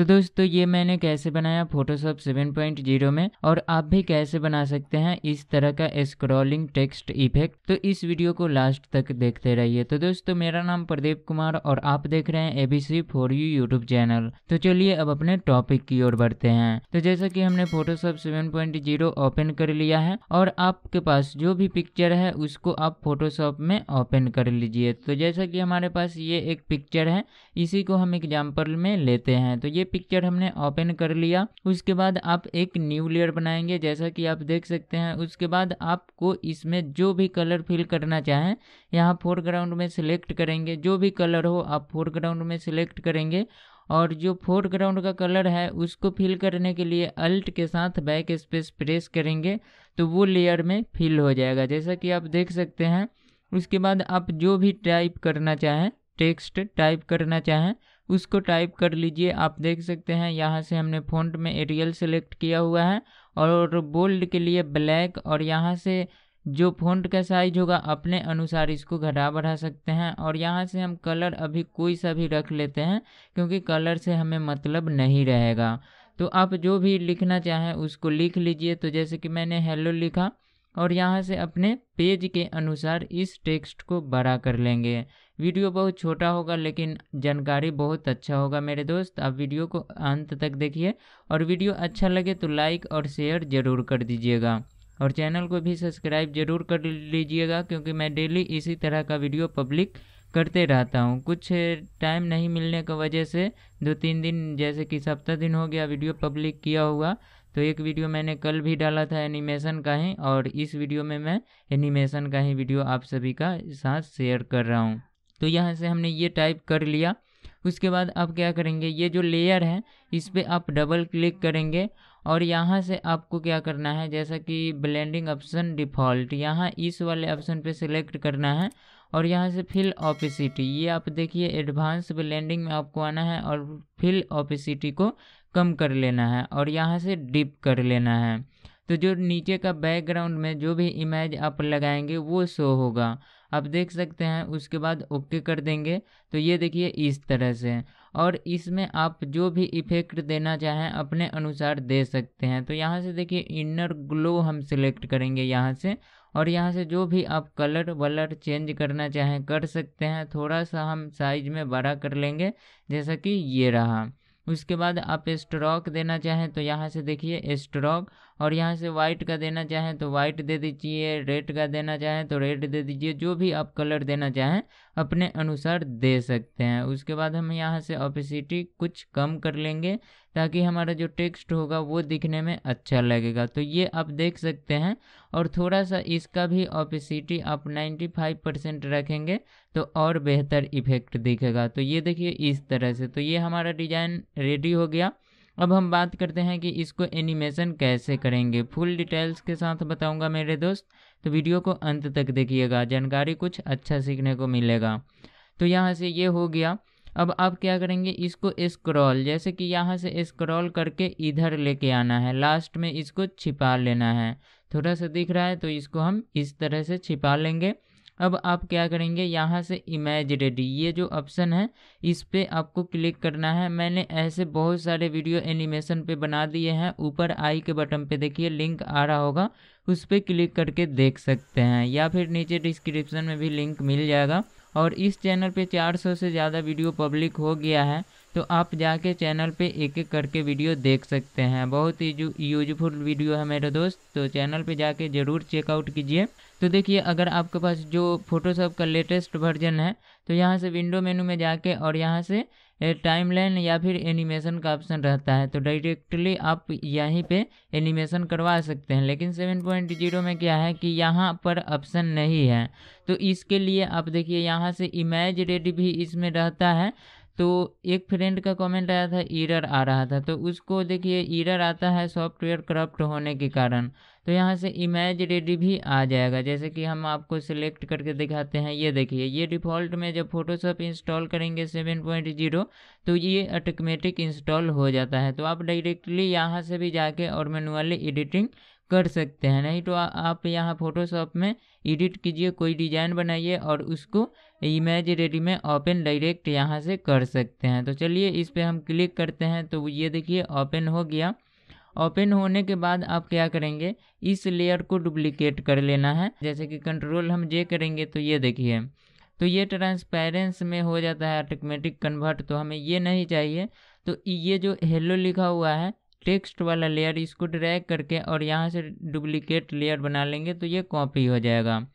तो दोस्तों ये मैंने कैसे बनाया फोटोशॉप 7.0 में और आप भी कैसे बना सकते हैं इस तरह का स्क्रॉलिंग टेक्स्ट इफेक्ट तो इस वीडियो को लास्ट तक देखते रहिए तो दोस्तों मेरा नाम प्रदीप कुमार और आप देख रहे हैं ABC for you YouTube channel तो चलिए अब अपने टॉपिक की ओर बढ़ते हैं तो जैसा की हमने फोटोशॉप जीरो ओपन कर लिया है और आपके पास जो भी पिक्चर है उसको आप फोटोशॉप में ओपन कर लीजिए तो जैसा की हमारे पास ये एक पिक्चर है इसी को हम एग्जाम्पल में लेते हैं तो ये पिक्चर हमने ओपन कर लिया उसके बाद आप एक न्यू लेयर बनाएंगे जैसा कि आप देख सकते हैं उसके बाद आपको इसमें जो भी कलर फिल करना चाहें यहाँ फोरग्राउंड में सिलेक्ट करेंगे जो भी कलर हो आप फोरग्राउंड में सिलेक्ट करेंगे और जो फोरग्राउंड का कलर है उसको फिल करने के लिए अल्ट के साथ बैक स्पेस प्रेस करेंगे तो वो लेयर में फिल हो जाएगा जैसा कि आप देख सकते हैं उसके बाद आप जो भी टाइप करना चाहें टेक्स्ट टाइप करना चाहें उसको टाइप कर लीजिए आप देख सकते हैं यहाँ से हमने फ़ॉन्ट में एरियल सेलेक्ट किया हुआ है और बोल्ड के लिए ब्लैक और यहाँ से जो फ़ॉन्ट का साइज होगा अपने अनुसार इसको घटा बढ़ा सकते हैं और यहाँ से हम कलर अभी कोई सा भी रख लेते हैं क्योंकि कलर से हमें मतलब नहीं रहेगा तो आप जो भी लिखना चाहें उसको लिख लीजिए तो जैसे कि मैंने हेलो लिखा और यहाँ से अपने पेज के अनुसार इस टेक्स्ट को बड़ा कर लेंगे वीडियो बहुत छोटा होगा लेकिन जानकारी बहुत अच्छा होगा मेरे दोस्त आप वीडियो को अंत तक देखिए और वीडियो अच्छा लगे तो लाइक और शेयर ज़रूर कर दीजिएगा और चैनल को भी सब्सक्राइब ज़रूर कर लीजिएगा क्योंकि मैं डेली इसी तरह का वीडियो पब्लिक करते रहता हूँ कुछ टाइम नहीं मिलने की वजह से दो तीन दिन जैसे कि सप्ताह दिन हो गया वीडियो पब्लिक किया हुआ तो एक वीडियो मैंने कल भी डाला था एनिमेशन का ही और इस वीडियो में मैं एनिमेशन का ही वीडियो आप सभी का साथ शेयर कर रहा हूँ तो यहाँ से हमने ये टाइप कर लिया उसके बाद आप क्या करेंगे ये जो लेयर है इस पर आप डबल क्लिक करेंगे और यहाँ से आपको क्या करना है जैसा कि ब्लेंडिंग ऑप्शन डिफ़ॉल्ट यहाँ इस वाले ऑप्शन पे सिलेक्ट करना है और यहाँ से फिल ऑपिसिटी ये आप देखिए एडवांस ब्लेंडिंग में आपको आना है और फिल ऑपिसिटी को कम कर लेना है और यहाँ से डिप कर लेना है तो जो नीचे का बैकग्राउंड में जो भी इमेज आप लगाएंगे वो शो होगा आप देख सकते हैं उसके बाद ओके कर देंगे तो ये देखिए इस तरह से और इसमें आप जो भी इफ़ेक्ट देना चाहें अपने अनुसार दे सकते हैं तो यहाँ से देखिए इनर ग्लो हम सिलेक्ट करेंगे यहाँ से और यहाँ से जो भी आप कलर वलर चेंज करना चाहें कर सकते हैं थोड़ा सा हम साइज में बड़ा कर लेंगे जैसा कि ये रहा उसके बाद आप स्ट्रोक देना चाहें तो यहाँ से देखिए स्ट्रोक और यहाँ से वाइट का देना चाहें तो वाइट दे दीजिए रेड का देना चाहें तो रेड दे दीजिए जो भी आप कलर देना चाहें अपने अनुसार दे सकते हैं उसके बाद हम यहाँ से ऑपिसिटी कुछ कम कर लेंगे ताकि हमारा जो टेक्स्ट होगा वो दिखने में अच्छा लगेगा तो ये आप देख सकते हैं और थोड़ा सा इसका भी ऑपिसिटी आप 95 परसेंट रखेंगे तो और बेहतर इफेक्ट दिखेगा तो ये देखिए इस तरह से तो ये हमारा डिजाइन रेडी हो गया अब हम बात करते हैं कि इसको एनिमेशन कैसे करेंगे फुल डिटेल्स के साथ बताऊँगा मेरे दोस्त तो वीडियो को अंत तक देखिएगा जानकारी कुछ अच्छा सीखने को मिलेगा तो यहाँ से ये हो गया अब आप क्या करेंगे इसको स्क्रॉल जैसे कि यहाँ से स्क्रॉल करके इधर लेके आना है लास्ट में इसको छिपा लेना है थोड़ा सा दिख रहा है तो इसको हम इस तरह से छिपा लेंगे अब आप क्या करेंगे यहाँ से इमेज रेडी ये जो ऑप्शन है इस पर आपको क्लिक करना है मैंने ऐसे बहुत सारे वीडियो एनिमेशन पे बना दिए हैं ऊपर आई के बटन पे देखिए लिंक आ रहा होगा उस पर क्लिक करके देख सकते हैं या फिर नीचे डिस्क्रिप्शन में भी लिंक मिल जाएगा और इस चैनल पे 400 से ज़्यादा वीडियो पब्लिक हो गया है तो आप जाके चैनल पे एक एक करके वीडियो देख सकते हैं बहुत ही यूजफुल वीडियो है मेरे दोस्त तो चैनल पे जाके ज़रूर चेकआउट कीजिए तो देखिए अगर आपके पास जो फोटोशॉप का लेटेस्ट वर्जन है तो यहाँ से विंडो मेनू में जाके और यहाँ से टाइमलाइन या फिर एनिमेशन का ऑप्शन रहता है तो डायरेक्टली आप यहीं पे एनिमेशन करवा सकते हैं लेकिन 7.0 में क्या है कि यहाँ पर ऑप्शन नहीं है तो इसके लिए आप देखिए यहाँ से इमेज रेडी भी इसमें रहता है तो एक फ्रेंड का कमेंट आया था ईरर आ रहा था तो उसको देखिए ईरर आता है सॉफ्टवेयर करप्ट होने के कारण तो यहाँ से इमेज रेडी भी आ जाएगा जैसे कि हम आपको सिलेक्ट करके दिखाते हैं ये देखिए ये डिफ़ॉल्ट में जब फोटोशॉप इंस्टॉल करेंगे 7.0 तो ये ऑटोमेटिक इंस्टॉल हो जाता है तो आप डायरेक्टली यहाँ से भी जाके और मैनुअली एडिटिंग कर सकते हैं नहीं तो आ, आप यहाँ फोटोशॉप में एडिट कीजिए कोई डिज़ाइन बनाइए और उसको इमेज रेडी में ओपन डायरेक्ट यहाँ से कर सकते हैं तो चलिए इस पर हम क्लिक करते हैं तो ये देखिए ओपन हो गया ओपन होने के बाद आप क्या करेंगे इस लेयर को डुप्लीकेट कर लेना है जैसे कि कंट्रोल हम जे करेंगे तो ये देखिए तो ये ट्रांसपेरेंस में हो जाता है ऑटोमेटिक कन्वर्ट तो हमें ये नहीं चाहिए तो ये जो हेलो लिखा हुआ है टेक्स्ट वाला लेयर इसको ड्रैग करके और यहाँ से डुप्लीकेट लेयर बना लेंगे तो ये कॉपी हो जाएगा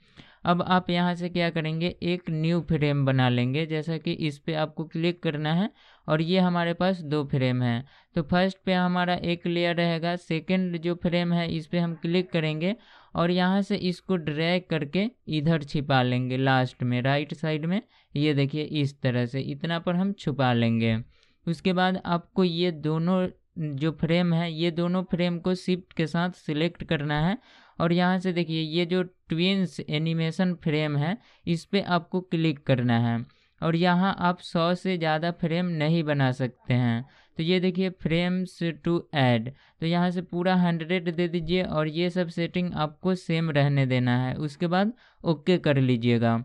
अब आप यहाँ से क्या करेंगे एक न्यू फ्रेम बना लेंगे जैसा कि इस पर आपको क्लिक करना है और ये हमारे पास दो फ्रेम हैं तो फर्स्ट पे हमारा एक लेयर रहेगा सेकंड जो फ्रेम है इस पर हम क्लिक करेंगे और यहाँ से इसको ड्रैग करके इधर छिपा लेंगे लास्ट में राइट साइड में ये देखिए इस तरह से इतना पर हम छुपा लेंगे उसके बाद आपको ये दोनों जो फ्रेम है ये दोनों फ्रेम को शिफ्ट के साथ सिलेक्ट करना है और यहाँ से देखिए ये जो ट्विन्स एनिमेशन फ्रेम है इस पर आपको क्लिक करना है और यहाँ आप सौ से ज़्यादा फ्रेम नहीं बना सकते हैं तो ये देखिए फ्रेम्स टू ऐड तो यहाँ से पूरा हंड्रेड दे दीजिए और ये सब सेटिंग आपको सेम रहने देना है उसके बाद ओके कर लीजिएगा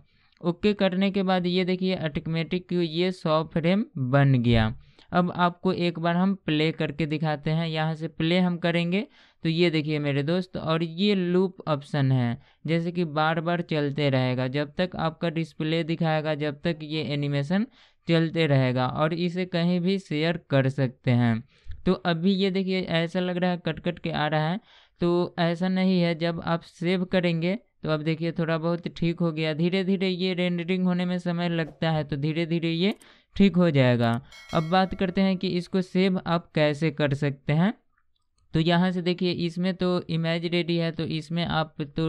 ओके करने के बाद ये देखिए ऑटोमेटिक ये सौ फ्रेम बन गया अब आपको एक बार हम प्ले करके दिखाते हैं यहाँ से प्ले हम करेंगे तो ये देखिए मेरे दोस्त और ये लूप ऑप्शन है जैसे कि बार बार चलते रहेगा जब तक आपका डिस्प्ले दिखाएगा जब तक ये एनिमेशन चलते रहेगा और इसे कहीं भी शेयर कर सकते हैं तो अभी ये देखिए ऐसा लग रहा है कट कट के आ रहा है तो ऐसा नहीं है जब आप सेव करेंगे तो अब देखिए थोड़ा बहुत ठीक हो गया धीरे धीरे ये रेंडरिंग होने में समय लगता है तो धीरे धीरे ये ठीक हो जाएगा अब बात करते हैं कि इसको सेव आप कैसे कर सकते हैं तो यहाँ से देखिए इसमें तो इमेज रेडी है तो इसमें आप तो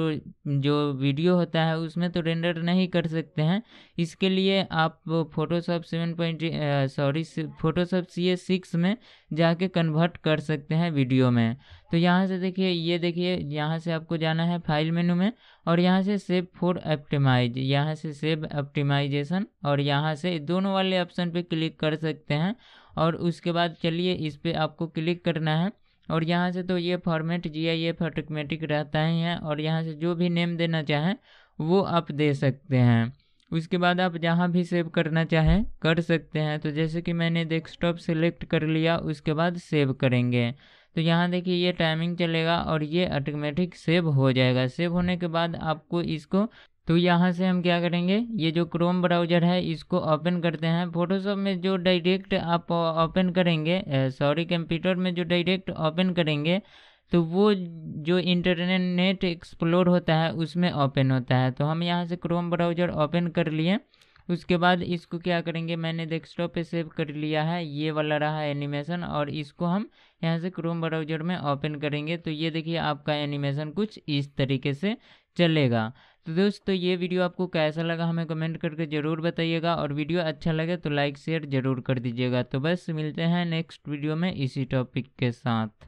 जो वीडियो होता है उसमें तो रेंडर नहीं कर सकते हैं इसके लिए आप Photoshop seven point sorry Photoshop C A six में जाके कन्वर्ट कर सकते हैं वीडियो में तो यहाँ से देखिए ये देखिए यहाँ से आपको जाना है फाइल मेनू में और यहाँ से सेव फोर ऑप्टिमाइज यहाँ से सेव ऑप्टिमाइजेशन और यहाँ से दोनों वाले ऑप्शन पर क्लिक कर सकते हैं और उसके बाद चलिए इस पर आपको क्लिक करना है और यहाँ से तो ये format G I F automatic रहता ही है और यहाँ से जो भी नेम देना चाहें वो आप दे सकते हैं उसके बाद आप जहाँ भी सेव करना चाहें कर सकते हैं तो जैसे कि मैंने डेस्कटॉप सेलेक्ट कर लिया उसके बाद सेव करेंगे तो यहाँ देखिए ये टाइमिंग चलेगा और ये ऑटोमेटिक सेव हो जाएगा सेव होने के बाद आपको इसको तो यहाँ से हम क्या करेंगे ये जो क्रोम ब्राउज़र है इसको ओपन करते हैं फोटोशॉप में जो डायरेक्ट आप ओपन करेंगे सॉरी कंप्यूटर में जो डायरेक्ट ओपन करेंगे तो वो जो इंटरनेट एक्सप्लोर होता है उसमें ओपन होता है तो हम यहाँ से क्रोम ब्राउज़र ओपन कर लिए उसके बाद इसको क्या करेंगे मैंने डेस्कटॉप पे सेव कर लिया है ये वाला रहा एनिमेशन और इसको हम यहाँ से क्रोम ब्राउजर में ओपन करेंगे तो ये देखिए आपका एनिमेशन कुछ इस तरीके से चलेगा तो दोस्तों ये वीडियो आपको कैसा लगा हमें कमेंट करके ज़रूर बताइएगा और वीडियो अच्छा लगे तो लाइक शेयर ज़रूर कर दीजिएगा तो बस मिलते हैं नेक्स्ट वीडियो में इसी टॉपिक के साथ